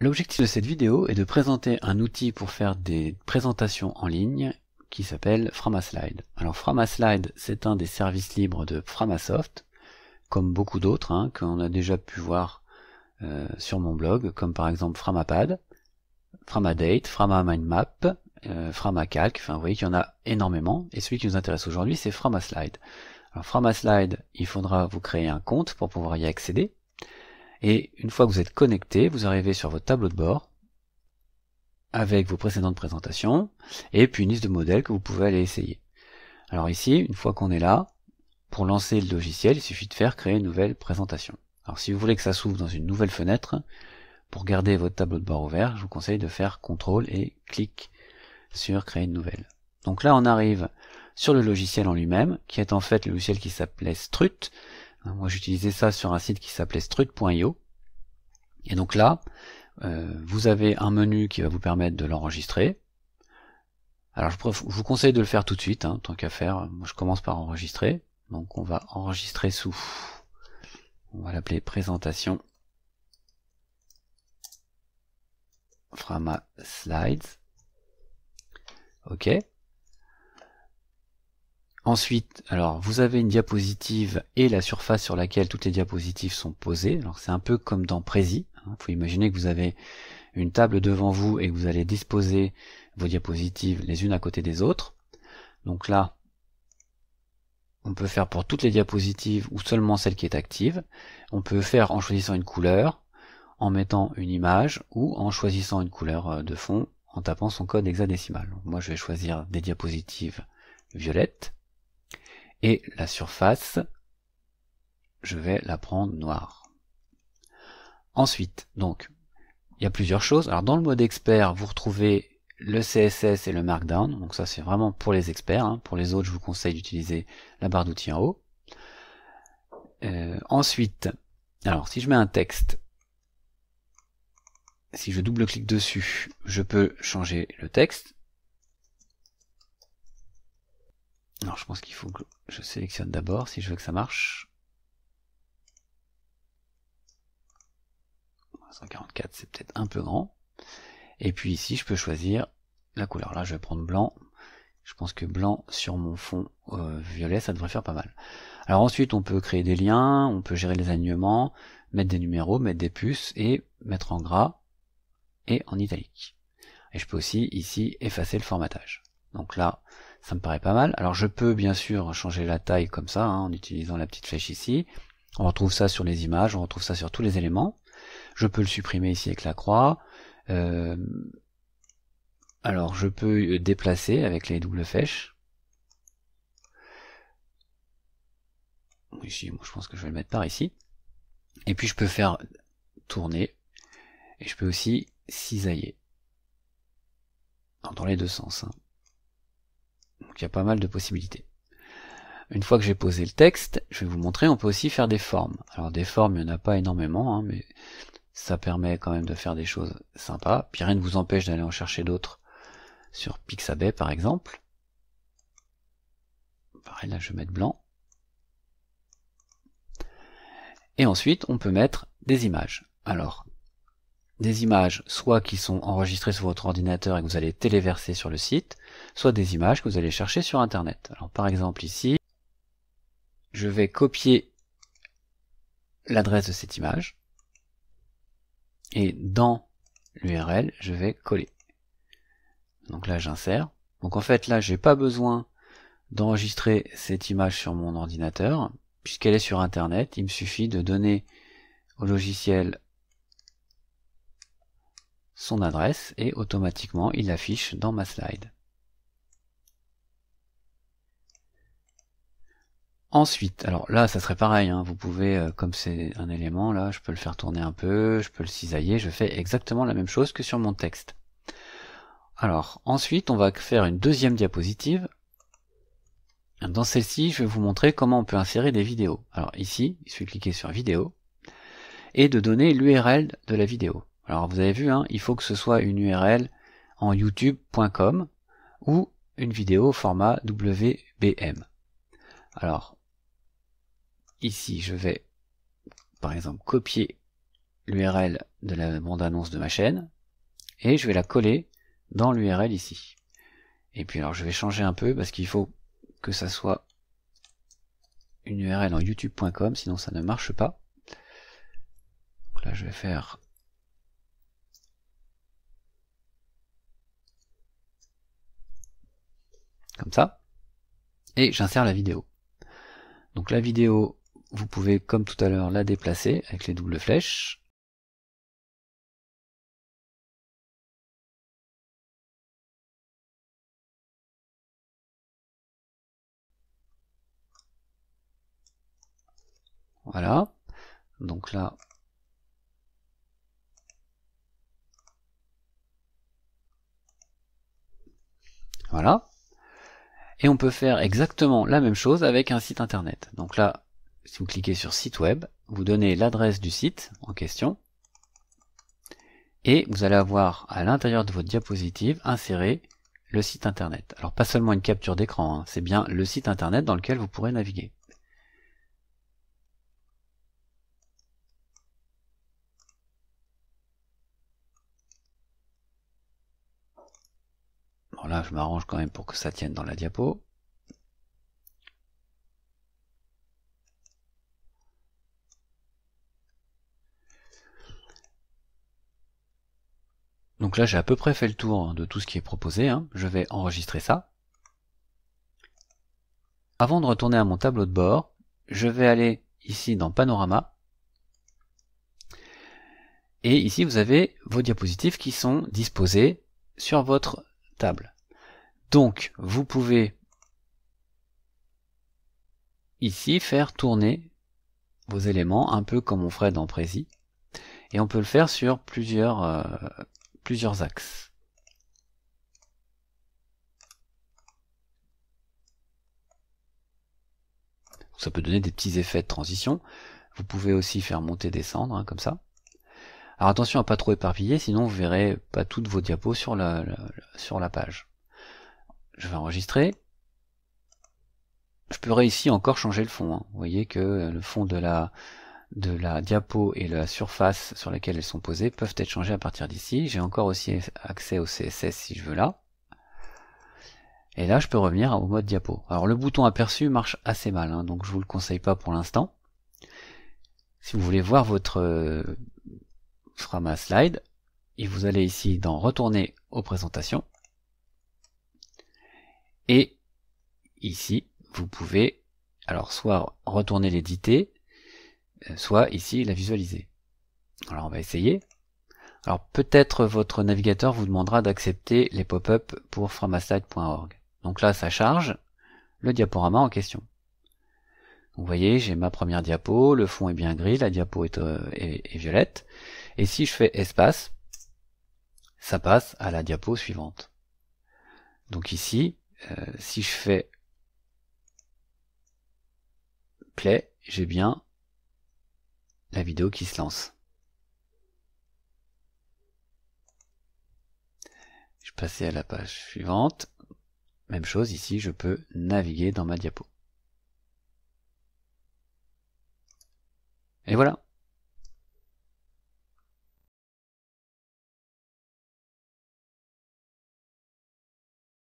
L'objectif de cette vidéo est de présenter un outil pour faire des présentations en ligne qui s'appelle Framaslide. Alors Framaslide, c'est un des services libres de Framasoft, comme beaucoup d'autres hein, qu'on a déjà pu voir euh, sur mon blog, comme par exemple Framapad, Framadate, FramaMindMap, euh, FramaCalc, enfin vous voyez qu'il y en a énormément, et celui qui nous intéresse aujourd'hui c'est Framaslide. Alors Framaslide, il faudra vous créer un compte pour pouvoir y accéder, et une fois que vous êtes connecté, vous arrivez sur votre tableau de bord avec vos précédentes présentations et puis une liste de modèles que vous pouvez aller essayer. Alors ici, une fois qu'on est là, pour lancer le logiciel, il suffit de faire créer une nouvelle présentation. Alors si vous voulez que ça s'ouvre dans une nouvelle fenêtre, pour garder votre tableau de bord ouvert, je vous conseille de faire CTRL et clic sur créer une nouvelle. Donc là, on arrive sur le logiciel en lui-même, qui est en fait le logiciel qui s'appelait Strut, Hein, moi j'utilisais ça sur un site qui s'appelait strut.io. Et donc là, euh, vous avez un menu qui va vous permettre de l'enregistrer. Alors je, vous conseille de le faire tout de suite, hein, tant qu'à faire. Moi je commence par enregistrer. Donc on va enregistrer sous. On va l'appeler présentation. Frama slides. OK. Ensuite, alors vous avez une diapositive et la surface sur laquelle toutes les diapositives sont posées. Alors c'est un peu comme dans Prezi. Il hein. faut imaginer que vous avez une table devant vous et que vous allez disposer vos diapositives les unes à côté des autres. Donc là, on peut faire pour toutes les diapositives ou seulement celle qui est active. On peut faire en choisissant une couleur, en mettant une image ou en choisissant une couleur euh, de fond en tapant son code hexadécimal. moi je vais choisir des diapositives violettes. Et la surface, je vais la prendre noire. Ensuite, donc, il y a plusieurs choses. Alors dans le mode expert, vous retrouvez le CSS et le Markdown. Donc ça, c'est vraiment pour les experts. Hein. Pour les autres, je vous conseille d'utiliser la barre d'outils en haut. Euh, ensuite, alors si je mets un texte, si je double-clique dessus, je peux changer le texte. Alors je pense qu'il faut que je sélectionne d'abord si je veux que ça marche. 144 c'est peut-être un peu grand. Et puis ici je peux choisir la couleur. Là je vais prendre blanc. Je pense que blanc sur mon fond euh, violet ça devrait faire pas mal. Alors ensuite on peut créer des liens, on peut gérer les alignements, mettre des numéros, mettre des puces et mettre en gras et en italique. Et je peux aussi ici effacer le formatage. Donc là, ça me paraît pas mal. Alors je peux bien sûr changer la taille comme ça, hein, en utilisant la petite flèche ici. On retrouve ça sur les images, on retrouve ça sur tous les éléments. Je peux le supprimer ici avec la croix. Euh, alors je peux euh, déplacer avec les doubles flèches. Ici, moi je pense que je vais le mettre par ici. Et puis je peux faire tourner. Et je peux aussi cisailler. dans les deux sens. Hein. Donc il y a pas mal de possibilités. Une fois que j'ai posé le texte, je vais vous montrer, on peut aussi faire des formes. Alors des formes, il n'y en a pas énormément, hein, mais ça permet quand même de faire des choses sympas. Puis rien ne vous empêche d'aller en chercher d'autres sur Pixabay par exemple. Pareil, là je vais mettre blanc. Et ensuite, on peut mettre des images. Alors, des images soit qui sont enregistrées sur votre ordinateur et que vous allez téléverser sur le site, soit des images que vous allez chercher sur Internet. Alors par exemple ici, je vais copier l'adresse de cette image et dans l'URL, je vais coller. Donc là, j'insère. Donc en fait, là, j'ai pas besoin d'enregistrer cette image sur mon ordinateur puisqu'elle est sur Internet. Il me suffit de donner au logiciel son adresse et automatiquement il l'affiche dans ma slide. Ensuite, alors là ça serait pareil, hein. vous pouvez, euh, comme c'est un élément là, je peux le faire tourner un peu, je peux le cisailler, je fais exactement la même chose que sur mon texte. Alors ensuite on va faire une deuxième diapositive. Dans celle-ci je vais vous montrer comment on peut insérer des vidéos. Alors ici, il suffit de cliquer sur vidéo et de donner l'URL de la vidéo. Alors vous avez vu, hein, il faut que ce soit une URL en youtube.com ou une vidéo au format WBM. Alors ici je vais par exemple copier l'URL de la bande-annonce de ma chaîne et je vais la coller dans l'URL ici. Et puis alors je vais changer un peu parce qu'il faut que ça soit une URL en youtube.com sinon ça ne marche pas. là je vais faire ça, et j'insère la vidéo. Donc la vidéo, vous pouvez comme tout à l'heure la déplacer avec les doubles flèches. Voilà. Donc là, voilà. Et on peut faire exactement la même chose avec un site internet. Donc là, si vous cliquez sur site web, vous donnez l'adresse du site en question. Et vous allez avoir à l'intérieur de votre diapositive inséré le site internet. Alors pas seulement une capture d'écran, hein, c'est bien le site internet dans lequel vous pourrez naviguer. là, je m'arrange quand même pour que ça tienne dans la diapo. Donc là, j'ai à peu près fait le tour hein, de tout ce qui est proposé. Hein. Je vais enregistrer ça. Avant de retourner à mon tableau de bord, je vais aller ici dans Panorama. Et ici, vous avez vos diapositives qui sont disposées sur votre table. Donc, vous pouvez ici faire tourner vos éléments, un peu comme on ferait dans Prezi. Et on peut le faire sur plusieurs, euh, plusieurs axes. Ça peut donner des petits effets de transition. Vous pouvez aussi faire monter descendre, hein, comme ça. Alors attention à pas trop éparpiller, sinon vous verrez pas toutes vos diapos sur la sur la page je vais enregistrer. Je pourrais ici encore changer le fond. Hein. Vous voyez que euh, le fond de la, de la diapo et la surface sur laquelle elles sont posées peuvent être changées à partir d'ici. J'ai encore aussi accès au CSS si je veux là. Et là, je peux revenir au mode diapo. Alors le bouton aperçu marche assez mal, hein, donc je vous le conseille pas pour l'instant. Si vous voulez voir votre euh, ma slide, et vous allez ici dans retourner aux présentations. Et ici, vous pouvez alors soit retourner l'éditer, euh, soit ici la visualiser. Alors on va essayer. Alors peut-être votre navigateur vous demandera d'accepter les pop-up pour framasite.org. Donc là ça charge le diaporama en question. vous voyez, j'ai ma première diapo, le fond est bien gris, la diapo est euh, violette. Et si je fais espace, ça passe à la diapo suivante. Donc ici, euh, si je fais play, j'ai bien la vidéo qui se lance. Je passais à la page suivante. Même chose ici, je peux naviguer dans ma diapo. Et voilà.